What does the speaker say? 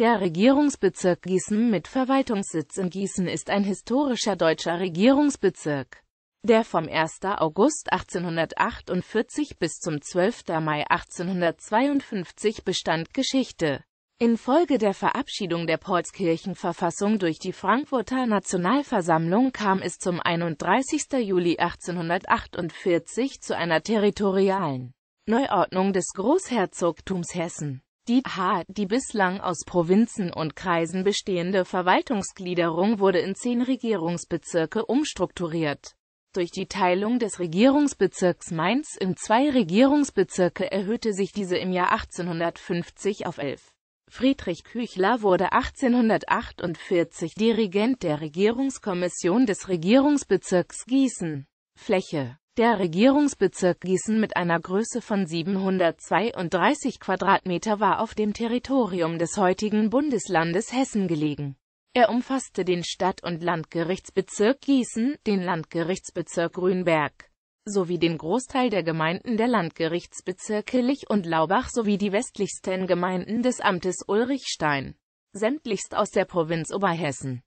Der Regierungsbezirk Gießen mit Verwaltungssitz in Gießen ist ein historischer deutscher Regierungsbezirk, der vom 1. August 1848 bis zum 12. Mai 1852 Bestand Geschichte. Infolge der Verabschiedung der Portskirchenverfassung durch die Frankfurter Nationalversammlung kam es zum 31. Juli 1848 zu einer territorialen Neuordnung des Großherzogtums Hessen die H. Die bislang aus Provinzen und Kreisen bestehende Verwaltungsgliederung wurde in zehn Regierungsbezirke umstrukturiert. Durch die Teilung des Regierungsbezirks Mainz in zwei Regierungsbezirke erhöhte sich diese im Jahr 1850 auf elf. Friedrich Küchler wurde 1848 Dirigent der Regierungskommission des Regierungsbezirks Gießen. Fläche der Regierungsbezirk Gießen mit einer Größe von 732 Quadratmeter war auf dem Territorium des heutigen Bundeslandes Hessen gelegen. Er umfasste den Stadt- und Landgerichtsbezirk Gießen, den Landgerichtsbezirk Grünberg, sowie den Großteil der Gemeinden der Landgerichtsbezirke Lich und Laubach sowie die westlichsten Gemeinden des Amtes Ulrichstein, sämtlichst aus der Provinz Oberhessen.